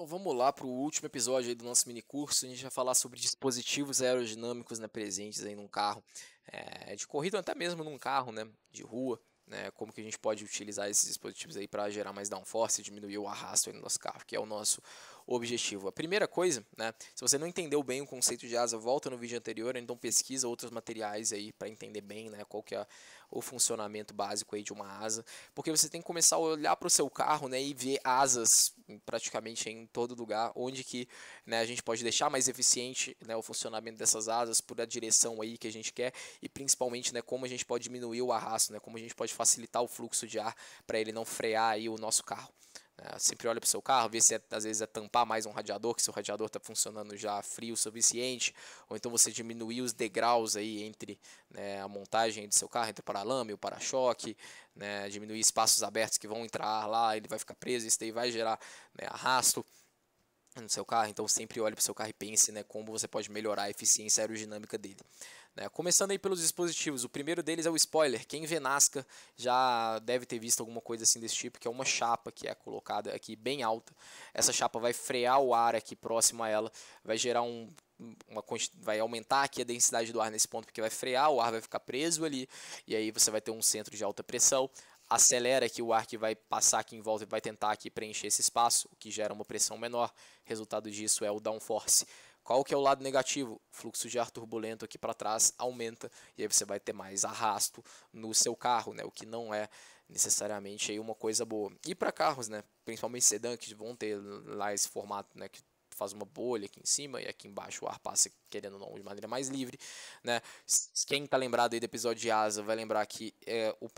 Então vamos lá para o último episódio do nosso mini curso. A gente vai falar sobre dispositivos aerodinâmicos né, presentes aí num carro é, de corrida, até mesmo num carro né, de rua. Né, como que a gente pode utilizar esses dispositivos aí para gerar mais downforce e diminuir o arrasto no nosso carro, que é o nosso objetivo. A primeira coisa, né, se você não entendeu bem o conceito de asa, volta no vídeo anterior, então pesquisa outros materiais aí para entender bem né, qual que é o funcionamento básico aí de uma asa, porque você tem que começar a olhar para o seu carro né, e ver asas praticamente em todo lugar, onde que né, a gente pode deixar mais eficiente né, o funcionamento dessas asas por a direção aí que a gente quer e principalmente né, como a gente pode diminuir o arrasto, né, como a gente pode facilitar o fluxo de ar para ele não frear aí o nosso carro. É, sempre olha para o seu carro, vê se é, às vezes é tampar mais um radiador, que seu radiador está funcionando já frio o suficiente, ou então você diminuir os degraus aí entre né, a montagem do seu carro, entre o paralama e o para-choque, né, diminuir espaços abertos que vão entrar lá, ele vai ficar preso, isso daí vai gerar né, arrasto no seu carro, então sempre olhe para o seu carro e pense né, como você pode melhorar a eficiência aerodinâmica dele. Né? Começando aí pelos dispositivos, o primeiro deles é o spoiler. Quem vê Nasca já deve ter visto alguma coisa assim desse tipo, que é uma chapa que é colocada aqui bem alta. Essa chapa vai frear o ar aqui próximo a ela, vai gerar um uma, vai aumentar aqui a densidade do ar nesse ponto, porque vai frear, o ar vai ficar preso ali, e aí você vai ter um centro de alta pressão acelera que o ar que vai passar aqui em volta e vai tentar aqui preencher esse espaço, o que gera uma pressão menor. Resultado disso é o downforce. Qual que é o lado negativo? Fluxo de ar turbulento aqui para trás aumenta e aí você vai ter mais arrasto no seu carro, né? O que não é necessariamente aí uma coisa boa. E para carros, né? Principalmente sedã que vão ter lá esse formato, né? Que faz uma bolha aqui em cima e aqui embaixo o ar passa, querendo ou não, de maneira mais livre. Né? Quem está lembrado aí do episódio de asa vai lembrar que é, o,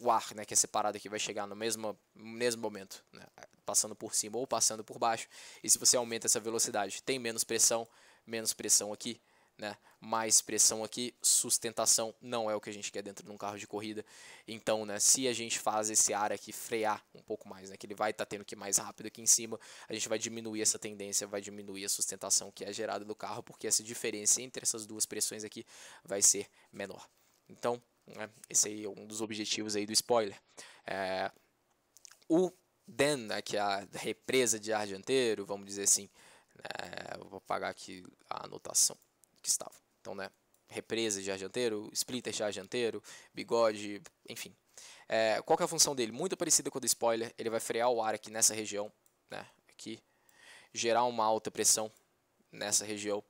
o ar, né, que é separado aqui, vai chegar no mesmo, mesmo momento, né, passando por cima ou passando por baixo. E se você aumenta essa velocidade, tem menos pressão, menos pressão aqui, né, mais pressão aqui, sustentação não é o que a gente quer dentro de um carro de corrida. Então, né, se a gente faz esse ar aqui frear um pouco mais, né, que ele vai estar tá tendo que ir mais rápido aqui em cima, a gente vai diminuir essa tendência, vai diminuir a sustentação que é gerada do carro, porque essa diferença entre essas duas pressões aqui vai ser menor. Então, né? Esse aí é um dos objetivos aí do spoiler. É, o den, né, que é a represa de ar dianteiro, vamos dizer assim, é, vou apagar aqui a anotação que estava. Então, né, represa de ar dianteiro, splitter de ar dianteiro, bigode, enfim. É, qual é a função dele? Muito parecida com a do spoiler, ele vai frear o ar aqui nessa região, né, aqui, gerar uma alta pressão nessa região,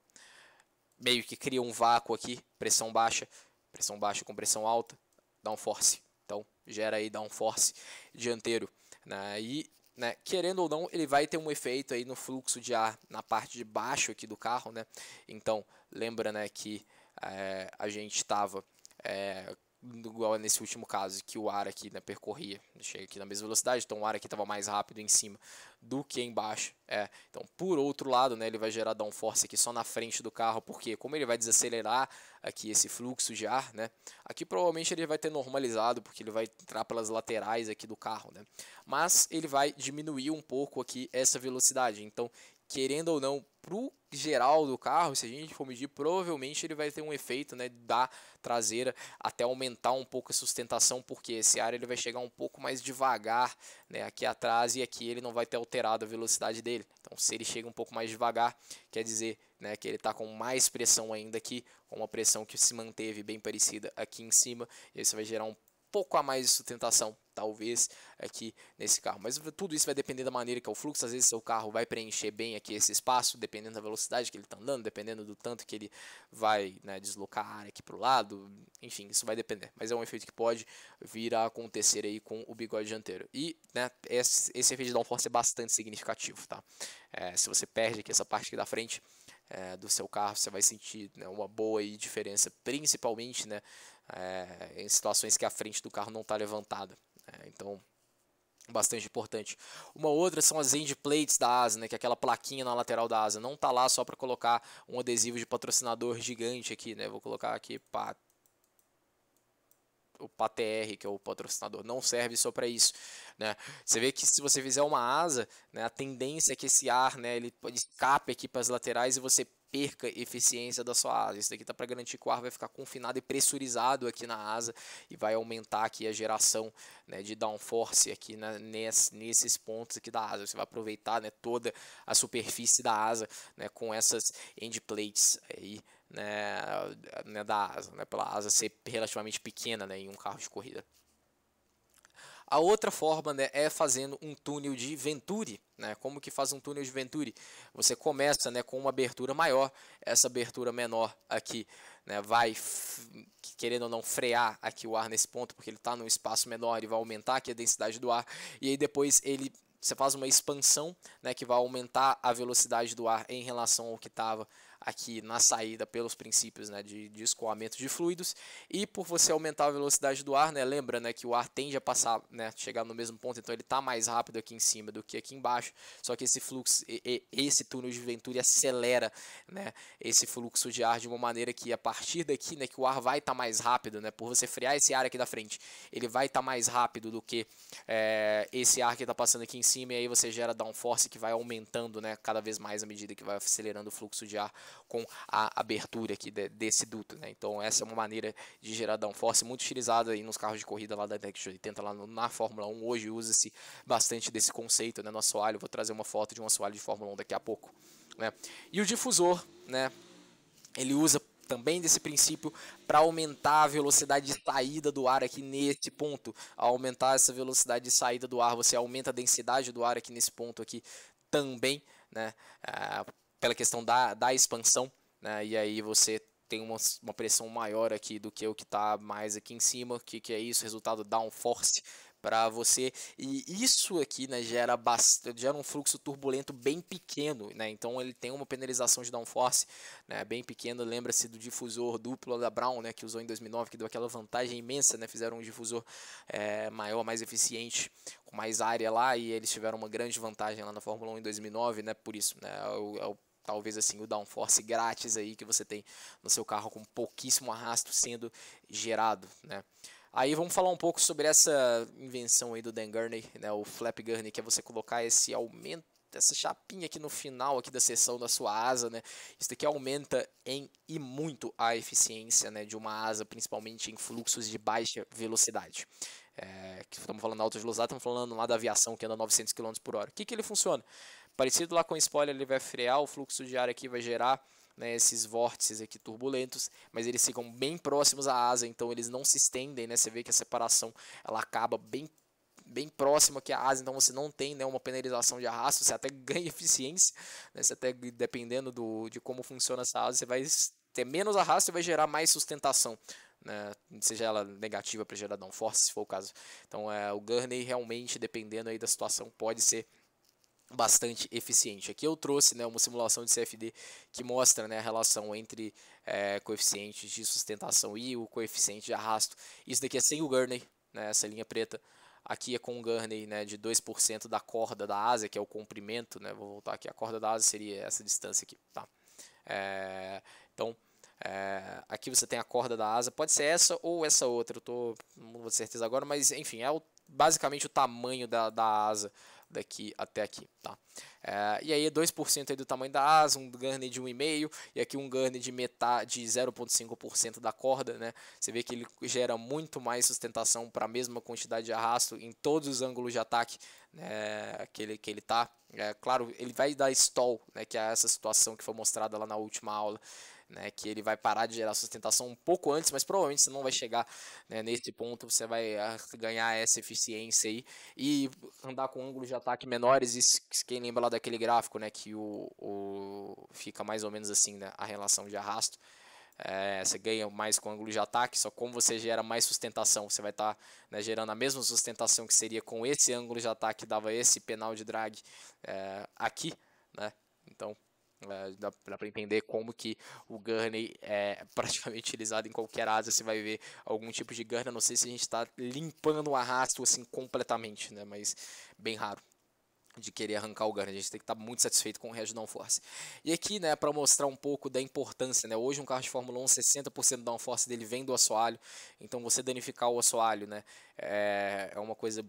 meio que cria um vácuo aqui, pressão baixa, pressão baixa com pressão alta, dá um force Então, gera aí dá dianteiro. Né? E, né, querendo ou não, ele vai ter um efeito aí no fluxo de ar na parte de baixo aqui do carro. Né? Então, lembra né, que é, a gente estava é, eh, igual nesse último caso, que o ar aqui né, percorria, chega aqui na mesma velocidade, então o ar aqui estava mais rápido em cima do que embaixo. É. Então, por outro lado, né, ele vai gerar downforce aqui só na frente do carro, porque como ele vai desacelerar aqui esse fluxo de ar, né, aqui provavelmente ele vai ter normalizado, porque ele vai entrar pelas laterais aqui do carro, né, mas ele vai diminuir um pouco aqui essa velocidade. Então, querendo ou não, pro geral do carro, se a gente for medir, provavelmente ele vai ter um efeito né, da traseira até aumentar um pouco a sustentação, porque esse ar ele vai chegar um pouco mais devagar né, aqui atrás e aqui ele não vai ter alterado a velocidade dele. Então, se ele chega um pouco mais devagar, quer dizer né, que ele está com mais pressão ainda aqui, com uma pressão que se manteve bem parecida aqui em cima, e isso vai gerar um pouco a mais de sustentação talvez aqui nesse carro. Mas tudo isso vai depender da maneira que é o fluxo. Às vezes seu carro vai preencher bem aqui esse espaço, dependendo da velocidade que ele está andando, dependendo do tanto que ele vai né, deslocar a área aqui para o lado. Enfim, isso vai depender. Mas é um efeito que pode vir a acontecer aí com o bigode dianteiro. E né, esse, esse efeito de downforce é bastante significativo. Tá? É, se você perde aqui essa parte aqui da frente, é, do seu carro, você vai sentir né, uma boa aí, diferença, principalmente né, é, em situações que a frente do carro não está levantada. É, então, bastante importante. Uma outra são as end plates da asa, né, que é aquela plaquinha na lateral da asa. Não tá lá só para colocar um adesivo de patrocinador gigante aqui, né? Vou colocar aqui o PATR, que é o patrocinador, não serve só para isso, né? Você vê que se você fizer uma asa, né, a tendência é que esse ar, né, ele escape aqui para as laterais e você perca eficiência da sua asa. Isso daqui está para garantir que o ar vai ficar confinado e pressurizado aqui na asa e vai aumentar aqui a geração né, de downforce aqui na, né, nesses pontos aqui da asa. Você vai aproveitar né, toda a superfície da asa né, com essas end plates aí. Né, né, da asa, né, pela asa ser relativamente pequena né, em um carro de corrida. A outra forma né, é fazendo um túnel de Venturi. Né? Como que faz um túnel de Venturi? Você começa né, com uma abertura maior, essa abertura menor aqui né, vai, querendo ou não, frear aqui o ar nesse ponto, porque ele está num espaço menor, e vai aumentar aqui a densidade do ar, e aí depois ele você faz uma expansão né, que vai aumentar a velocidade do ar em relação ao que estava aqui na saída pelos princípios né, de, de, escoamento de fluidos e por você aumentar a velocidade do ar, né, lembra né, que o ar tende a passar, né, chegar no mesmo ponto, então ele está mais rápido aqui em cima do que aqui embaixo, só que esse fluxo, esse túnel de Venturi acelera né, esse fluxo de ar de uma maneira que a partir daqui, né, que o ar vai estar tá mais rápido, né, por você frear esse ar aqui da frente, ele vai estar tá mais rápido do que é, esse ar que está passando aqui em cima e aí você gera downforce que vai aumentando né, cada vez mais à medida que vai acelerando o fluxo de ar com a abertura aqui de, desse duto, né? Então essa é uma maneira de gerar downforce muito utilizada aí nos carros de corrida lá da Next 80 lá no, na Fórmula 1. Hoje usa-se bastante desse conceito, né, no assoalho. Vou trazer uma foto de um assoalho de Fórmula 1 daqui a pouco, né? E o difusor, né? Ele usa também desse princípio para aumentar a velocidade de saída do ar aqui nesse ponto. Ao aumentar essa velocidade de saída do ar, você aumenta a densidade do ar aqui nesse ponto aqui também, né? Ah, pela questão da, da expansão, né? E aí você tem uma, uma pressão maior aqui do que o que está mais aqui em cima, o que, que é isso, resultado downforce para você. E isso aqui né, gera, bastante, gera um fluxo turbulento bem pequeno. Né? Então ele tem uma penalização de downforce né, bem pequena. Lembra-se do difusor duplo da Brown, né, que usou em 2009, que deu aquela vantagem imensa. Né? Fizeram um difusor é, maior, mais eficiente, com mais área lá. E eles tiveram uma grande vantagem lá na Fórmula 1 em 2009. Né? Por isso, né, é o, é o talvez assim o downforce grátis aí que você tem no seu carro com pouquíssimo arrasto sendo gerado, né? Aí vamos falar um pouco sobre essa invenção aí do Dan Gurney, né, o flap Gurney, que é você colocar esse aumento essa chapinha aqui no final aqui da seção da sua asa, né? Isso daqui aumenta em e muito a eficiência, né, de uma asa, principalmente em fluxos de baixa velocidade. É, que estamos falando alta velocidade, estamos falando lá da aviação que anda 900 km por hora. O que, que ele funciona? Parecido lá com o spoiler, ele vai frear, o fluxo de ar aqui vai gerar né, esses vórtices aqui turbulentos, mas eles ficam bem próximos à asa, então eles não se estendem, né? Você vê que a separação ela acaba bem bem próximo que a asa, então você não tem né, uma penalização de arrasto, você até ganha eficiência, né, você até dependendo do, de como funciona essa asa, você vai ter menos arrasto e vai gerar mais sustentação, né, seja ela negativa para gerar downforce, se for o caso. Então é, o Gurney realmente, dependendo aí da situação, pode ser bastante eficiente. Aqui eu trouxe né, uma simulação de CFD que mostra né, a relação entre é, coeficientes de sustentação e o coeficiente de arrasto. Isso daqui é sem o Gurney, né, essa linha preta. Aqui é com o Gurney né, de 2% da corda da asa, que é o comprimento. Né, vou voltar aqui, a corda da asa seria essa distância aqui. Tá? É, então, é, aqui você tem a corda da asa, pode ser essa ou essa outra, eu tô, não vou ter certeza agora, mas enfim, é o, basicamente o tamanho da, da asa daqui até aqui. Tá? É, e aí 2% aí do tamanho da asa, um ganho de 1,5% e aqui um ganho de metade de 0,5% da corda. Né? Você vê que ele gera muito mais sustentação para a mesma quantidade de arrasto em todos os ângulos de ataque né, que ele está. Que ele tá. é, claro, ele vai dar stall, né, que é essa situação que foi mostrada lá na última aula né, que ele vai parar de gerar sustentação um pouco antes, mas provavelmente você não vai chegar né, nesse ponto, você vai ah, ganhar essa eficiência aí e andar com ângulos de ataque menores. E quem lembra lá daquele gráfico, né, que o, o fica mais ou menos assim né, a relação de arrasto. É, você ganha mais com ângulo de ataque, só como você gera mais sustentação, você vai estar tá, né, gerando a mesma sustentação que seria com esse ângulo de ataque que dava esse penal de drag é, aqui, né? Então é, dá, dá para entender como que o Gurney é praticamente utilizado em qualquer asa, você vai ver algum tipo de Gurney, não sei se a gente está limpando o arrasto assim completamente, né, mas bem raro de querer arrancar o Gurney. A gente tem que estar tá muito satisfeito com o resto do downforce. E aqui, né, para mostrar um pouco da importância, né, hoje um carro de Fórmula 1, 60% do downforce dele vem do assoalho, então você danificar o assoalho, né, é, é uma coisa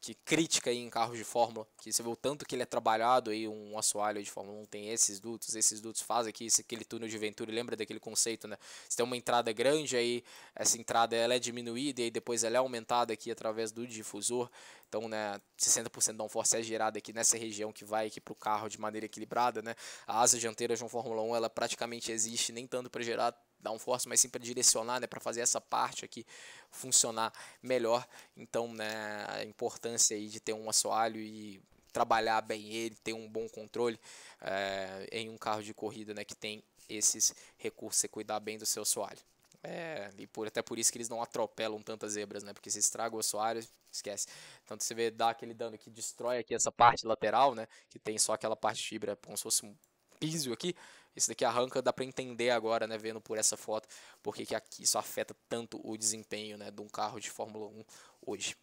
que crítica aí em carros de Fórmula, que você vê o tanto que ele é trabalhado aí, um assoalho de Fórmula 1 tem esses dutos, esses dutos fazem aqui, esse, aquele túnel de ventura, lembra daquele conceito, né? Você tem uma entrada grande aí, essa entrada ela é diminuída e depois ela é aumentada aqui através do difusor, então, né, 60% da força é gerada aqui nessa região que vai aqui para o carro de maneira equilibrada, né? A asa dianteira de um Fórmula 1, ela praticamente existe nem tanto para gerar dar um force, mas sim para direcionar, né, para fazer essa parte aqui funcionar melhor. Então, né, a importância aí de ter um assoalho e trabalhar bem ele, ter um bom controle é, em um carro de corrida né, que tem esses recursos, você cuidar bem do seu assoalho. É, e por, até por isso que eles não atropelam tantas zebras, né? Porque se estraga o assoalho, esquece. Tanto você vê dar aquele dano que destrói aqui essa parte lateral, né? Que tem só aquela parte de fibra, é como se fosse um piso aqui. Esse daqui arranca, dá para entender agora, né, vendo por essa foto, porque que aqui isso afeta tanto o desempenho né, de um carro de Fórmula 1 hoje.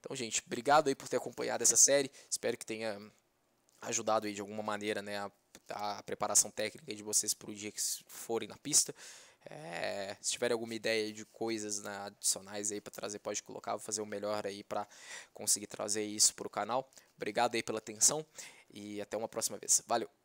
Então, gente, obrigado aí por ter acompanhado essa série. Espero que tenha ajudado aí de alguma maneira né, a, a preparação técnica de vocês para o dia que forem na pista. É, se tiver alguma ideia de coisas né, adicionais aí para trazer, pode colocar. Vou fazer o melhor aí para conseguir trazer isso para o canal. Obrigado aí pela atenção e até uma próxima vez. Valeu!